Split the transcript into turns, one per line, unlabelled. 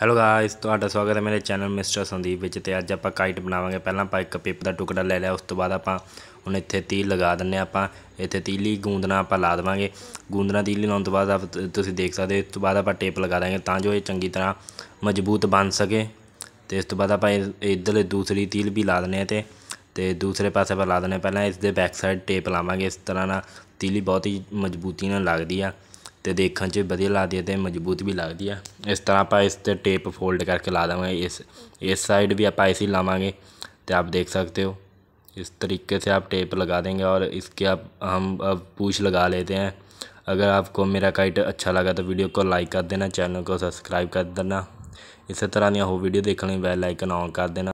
hello guys तो आपका स्वागत है मेरे चैनल मिस्टर संदीप विच तो अज आप काइट बनावे पहला आप एक पिप का टुकड़ा ले लिया उस तो बाद आप हूँ इतने तील लगा दें आप इतने तीली गूंदना आप ला देवे गूंदना तीली लाने बाद देख सकते इस तो बाद आप टेप लगा देंगे तो जो ये चंकी तरह मजबूत बन सके तो इस तो बाद इधर दूसरी तील भी ला दें तो दूसरे पास पर ला दें पहले इस बैकसाइड टेप लावे इस तरह ना तीली बहुत ही मजबूती लगती है तो देख 'ਚ लगती है तो मजबूत भी लगती है इस तरह आप इस टेप फोल्ड करके ला ਕਰਕੇ इस इस साइड भी आप ਵੀ ऐसे तो आप देख सकते हो इस तरीके से आप टेप लगा देंगे और इसके आप हम अब पूछ लगा लेते हैं अगर आपको मेरा काइट अच्छा लगा तो वीडियो को लाइक कर देना चैनल को सब्सक्राइब कर देना इस तरह दया हो वीडियो देखने बेल आइकन ऑन कर देना